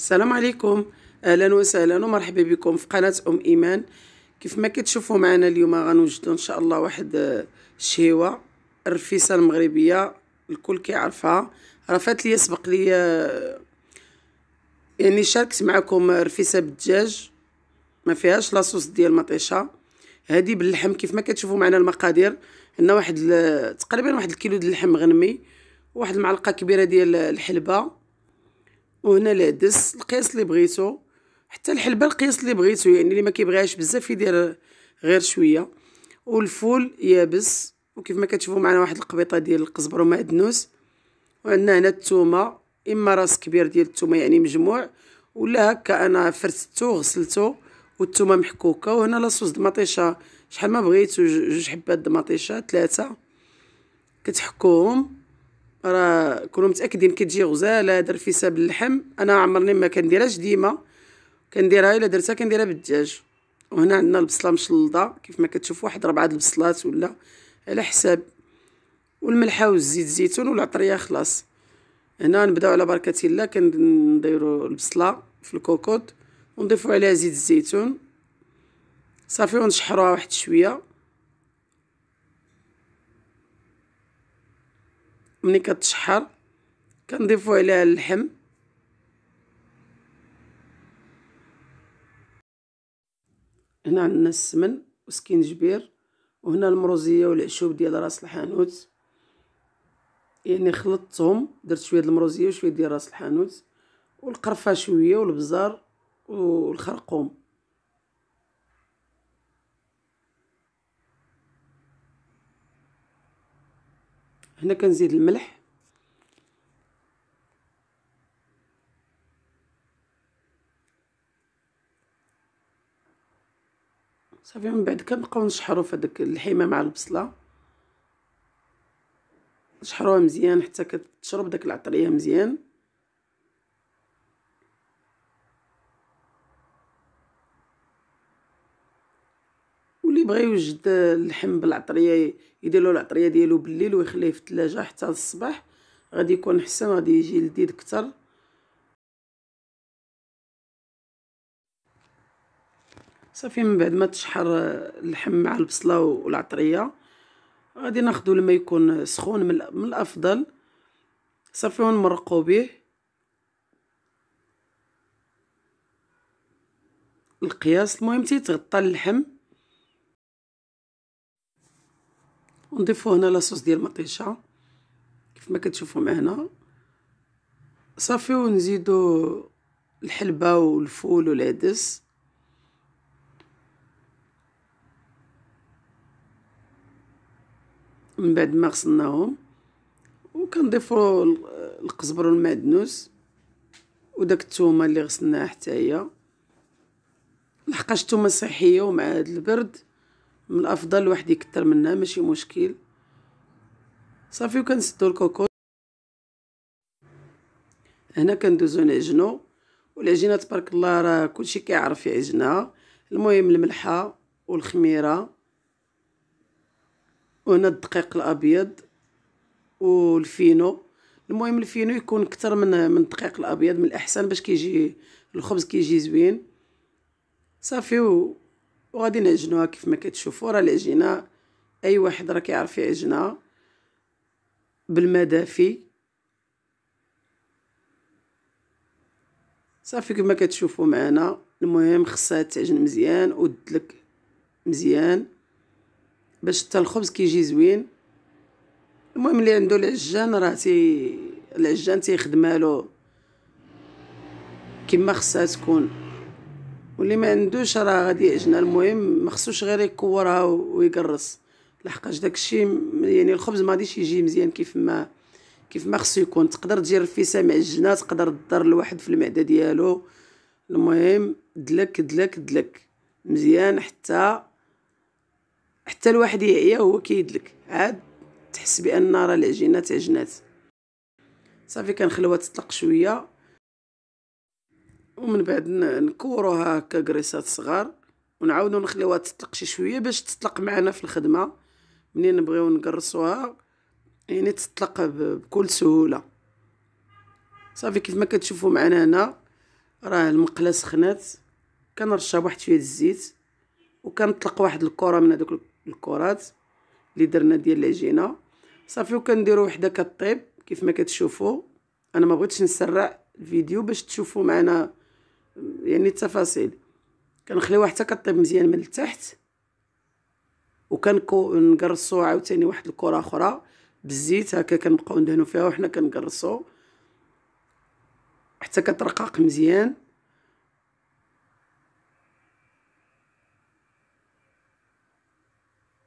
السلام عليكم اهلا وسهلا ومرحبا بكم في قناه ام ايمان كيف ما كتشوفوا معنا اليوم غنوجدوا ان شاء الله واحد الشهيوه الرفيسه المغربيه الكل كيعرفها رفات لي ليا سبق ليا يعني شاركت معكم رفيسه بالدجاج ما فيهاش لاصوص ديال مطيشه هذه باللحم كيف ما كتشوفوا معنا المقادير عندنا واحد تقريبا واحد الكيلو ديال اللحم غنمي واحد المعلقه كبيره ديال الحلبه وهنا العدس القياس اللي بغيتو حتى الحلبه القياس اللي بغيتو يعني اللي ما كيبغيهاش بزاف يدير غير شويه والفول يابس وكيف ما كتشوفوا معنا واحد القبيطه ديال القزبر ومعدنوس وعندنا هنا الثومه اما راس كبير ديال الثومه يعني مجموع ولا هكا انا فرتو غسلتو والثومه محكوكه وهنا لاصوص دماطيشه شحال ما بغيتو جوج حبات دماطيشه ثلاثه كتحكوهم راه كونوا متاكدين كتجي غزاله دار فيسا باللحم انا عمرني ما كنديرهاش ديما كنديرها الا درتها كنديرها بالدجاج وهنا عندنا البصله مشلضه كيف ما كتشوف واحد ربعه البصلات ولا على حساب والملحه والزيت الزيتون والعطريه خلاص هنا نبداو على بركه الله كنديروا البصله في الكوكوط ونضيفوا عليها زيت الزيتون صافي ونشحروها واحد شويه ملي كتشحر كنضيفو عليها اللحم هنا عندنا السمن وسكينجبير وهنا المروزيه والعشوب ديال راس الحانوت يعني خلطتهم درت شويه المروزيه وشويه ديال راس الحانوت والقرفه شويه والبزار والخرقوم هنا كنزيد الملح صافي من بعد كنبقاو نشحرو في هذاك اللحيمه مع البصله نشحروها مزيان حتى كتشرب داك العطريه مزيان بغا يوجد اللحم بالعطريه له العطريه ديالو بالليل ويخليه في الثلاجه حتى للصباح غادي يكون احسن غادي يجي لذيذ اكثر صافي من بعد ما تشحر اللحم مع البصله والعطريه غادي ناخذ لما يكون سخون من الافضل صافي ونمرقوا به القياس المهم تيتغطى اللحم نضيفو هنا لاصوص ديال مطيشه كيف ما كتشوفوا معنا صافي ونزيدو الحلبه والفول والعدس من بعد ما غسلناهم وكنضيفو القزبر والمعدنوس وداك الثومه اللي غسلناها حتى هي لحقاش الثومه صحيه ومع هاد البرد من الافضل الواحد يكتر منها ماشي مشكل صافي وكنسدو الكوكو هنا كندوزو نعجنو والعجينه تبارك الله راه كلشي كيعرف يعجنها المهم الملحه والخميره وهنا الدقيق الابيض والفينو المهم الفينو يكون اكثر من من الدقيق الابيض من الاحسن باش كيجي الخبز كيجي زوين صافي وغادي نعجنوها كيف ما كتشوفوا راه العجينه اي واحد راه كيعرف يعجنها بالمدافي دافي صافي كما كتشوفوا معنا المهم خصها تعجن مزيان ودلك مزيان باش حتى الخبز كيجي زوين المهم اللي عنده العجان راه تي العجان تيخدمها له كما خصها تكون واللي ما عندوش راه غادي يعجنها المهم ما خصوش غير يكورها ويقرص لحقاش داكشي يعني الخبز ما غاديش يجي مزيان كيف ما كيف ما خصو يكون تقدر تجي رفيسه معجنه تقدر دار الواحد في المعده ديالو المهم دلك دلك دلك مزيان حتى حتى الواحد يعيا هو كيدلك عاد تحس بان راه العجينه تعجنات صافي كنخلوها تطلق شويه ومن بعد نكوروها هكا كريسات صغار ونعاودو نخليوها تطلق شي شويه باش تطلق معنا في الخدمه منين نبغيو نقرصوها يعني تطلق بكل سهوله صافي كيف ما كتشوفوا معنا هنا راه المقله سخنات كنرشها واحد شويه الزيت وكنطلق واحد الكره من هذوك الكرات اللي درنا ديال العجينه صافي وكنديروا وحده كطيب كيف ما كتشوفوا انا ما بغيتش نسرع الفيديو باش تشوفوا معنا يعني التفاصيل كنخليوها حتى كطيب مزيان من التحت وكنقرصو عاوتاني واحد الكره اخرى بالزيت هكا كنبقاو ندهنو فيها وحنا كنقرصو حتى كترقاق مزيان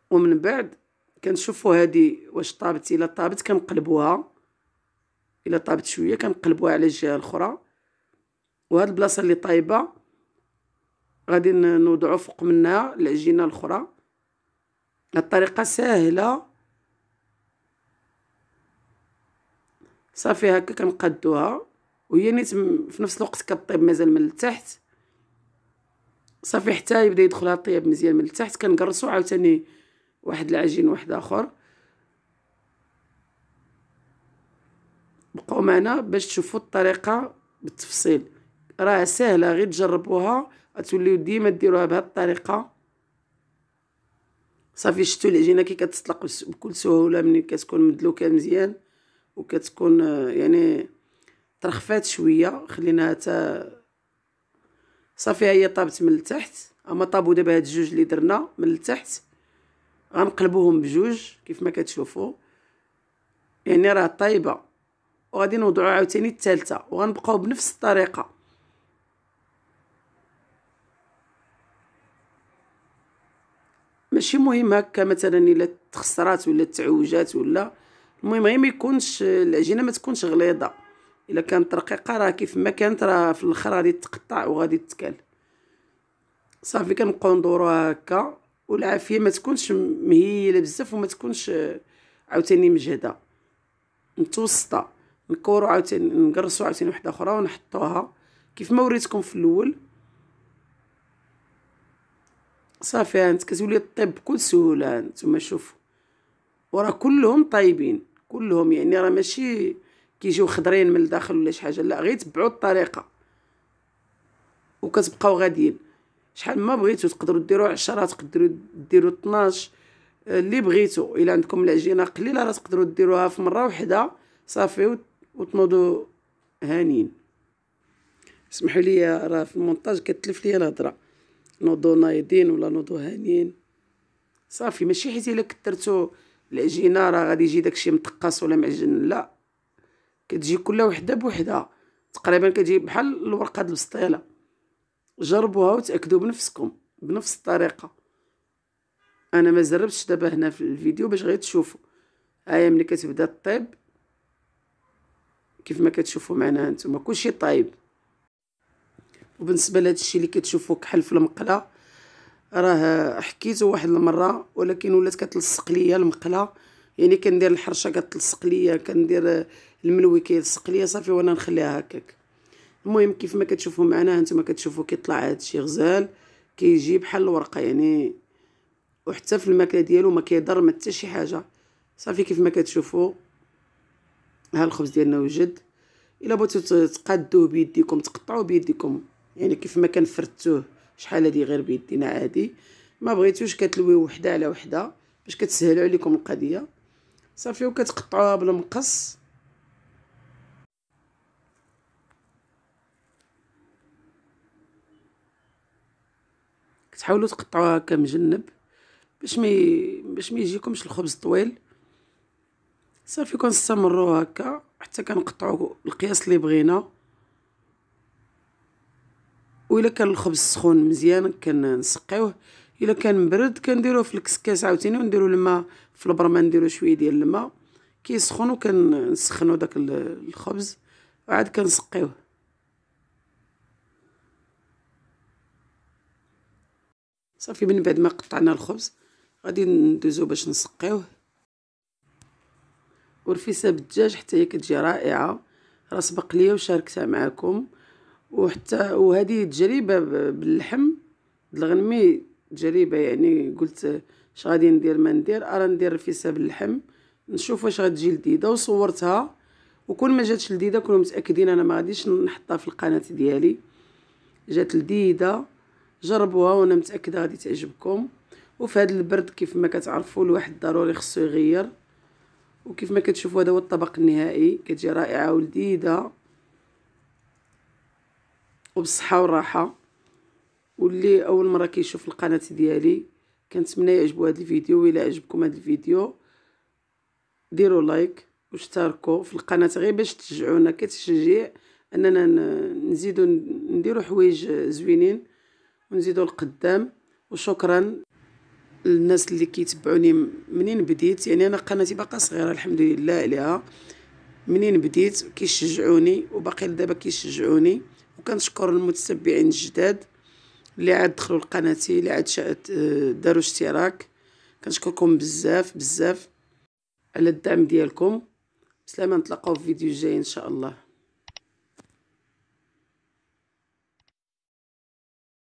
ومن بعد كنشوفوا هذه واش طابت الا طابت كنقلبوها الا طابت شويه كنقلبوها على الجهه الاخرى وهاد البلاصه اللي طايبه غادي نوضعو فوق منها العجينه الاخرى الطريقه سهله صافي هكا كنقادوها وهي نيت في نفس الوقت كطيب مازال من التحت صافي حتى يبدا يدخلها الطياب مزيان من التحت كنقرصو عاوتاني واحد العجين واحد اخر بقاو معنا باش تشوفوا الطريقه بالتفصيل راه سهله غير تجربوها غتوليو ديما ديروها بهذه الطريقه صافي شتو العجينه كي كتطلق بكل سهوله ملي كتكون مدلوكه مزيان وكتكون يعني ترخفات شويه خليناها حتى صافي هي طابت من التحت اما طابو دابا هاد الجوج اللي درنا من التحت غنقلبوهم بجوج كيف ما كتشوفوا يعني راه طايبه وغادي نوضعو عاوتاني الثالثه وغنبقاو بنفس الطريقه ماشي مهم هكا مثلا الا تخسرات ولا تعوجات ولا المهم غير ما يكونش العجينه ما تكونش غليظه الا كانت رقيقه راه كيف ما كانت راه في الاخر غادي تقطع وغادي تكال صافي كنبقاو ندوروها هكا والعافيه ما تكونش مهيله بزاف وما تكونش عاوتاني مجهده متوسطه نكورو عاوتاني نقرصو عاوتاني وحده اخرى ونحطوها كيف ما وريتكم في الاول صافي انت كتولي طيب بكل سهوله نتوما شوفوا ورا كلهم طيبين كلهم يعني راه ماشي كيجيو خضرين من الداخل ولا شي حاجه لا غير تبعوا الطريقه وكتبقاو غاديين شحال ما بغيتو تقدروا ديروا 10 تقدروا ديروا 12 آه، اللي بغيتو الا عندكم العجينه قليله راه تقدروا ديروها في مره واحده صافي وتنوضوا هانيين اسمحوا لي راه في المونتاج كتلف لي الهضره نوضو نايضين ولا نوضو هانيين صافي ماشي حيت الا كثرتو العجينه راه غادي يجي داكشي متقص ولا معجن لا كتجي كل وحده بوحدها تقريبا كتجي بحال الورقه د البسطيله جربوها وتاكدوا بنفسكم بنفس الطريقه انا ما جربتش دابا هنا في الفيديو باش غير تشوفوا هيا ملي كتبدا طيب كيف ما كتشوفوا معنا هانتوما كلشي طايب وبالنسبه لهذا الشيء اللي كتشوفوه كحل في المقله راه حكيته واحد المره ولكن ولات كتلصق ليا المقله يعني كندير الحرشه كتلصق ليا كندير الملوي كيلصق ليا صافي وانا نخليها هكاك المهم كيف ما كتشوفوا معنا هانتوما كتشوفوا كيطلع هذا الشيء غزال كيجي بحال الورقه يعني وحتى في الماكله ديالو ما كيضر ما حتى شي حاجه صافي كيف ما كتشوفوا ها الخبز ديالنا وجد الا بغيتو تقادوه بيديكم تقطعوه بيديكم يعني كيف ما كان شحال هادي غير بيدينا عادي ما بغيتوش كتلويو وحده على وحده باش كتسهلوا عليكم القضيه صافي وكتقطعوها بالمقص كتحاولوا تقطعوها هكا مجنب باش ما باش ما يجيكمش الخبز طويل صافي كنستمروا هكا حتى كنقطعوا القياس اللي بغينا وإلا كان الخبز سخون مزيان كنسقيوه الا كان مبرد كنديروه في الكسكاس عاوتاني ونديرو الماء في البرمه نديرو شويه ديال الماء كيسخن وكنسخنو داك الخبز وعاد كنسقيوه صافي من بعد ما قطعنا الخبز غادي ندوزو باش نسقيوه ورفيسه بالدجاج حتى هي كتجي رائعه راه سبق ليا وشاركتها معكم وحتى وهذه تجربه باللحم الغنمي تجربه يعني قلت اش غادي ندير ما ندير ارا ندير رفيسه باللحم نشوف واش غتجي لذيذه وصورتها وكل ما جاتش لذيذه كونوا متاكدين انا ما غاديش نحطها في القناه ديالي جات لذيذه جربوها وانا متاكده غادي تعجبكم وفي هذا البرد كيف ما كتعرفوا الواحد ضروري خصو يغير وكيف ما كتشوفوا هذا هو الطبق النهائي كتجي رائعه ولذيذه وبصحه وراحه واللي اول مره كيشوف القناه ديالي كنتمنى يعجبو هذا الفيديو وإلا عجبكم هذا الفيديو ديروا لايك واشتركوا في القناه غير باش تشجعونا كتشجيع اننا نزيدو نديرو حوايج زوينين ونزيدو القدام وشكرا للناس اللي كيتبعوني منين بديت يعني انا قناتي باقا صغيره الحمد لله عليها منين بديت كيشجعوني وباقي لدابا كيشجعوني وكنشكر المتتبعين الجداد اللي عاد دخلوا لقناتي اللي عاد داروا اشتراك كنشكركم بزاف بزاف على الدعم ديالكم بسلامه نتلاقاو في فيديو جاي ان شاء الله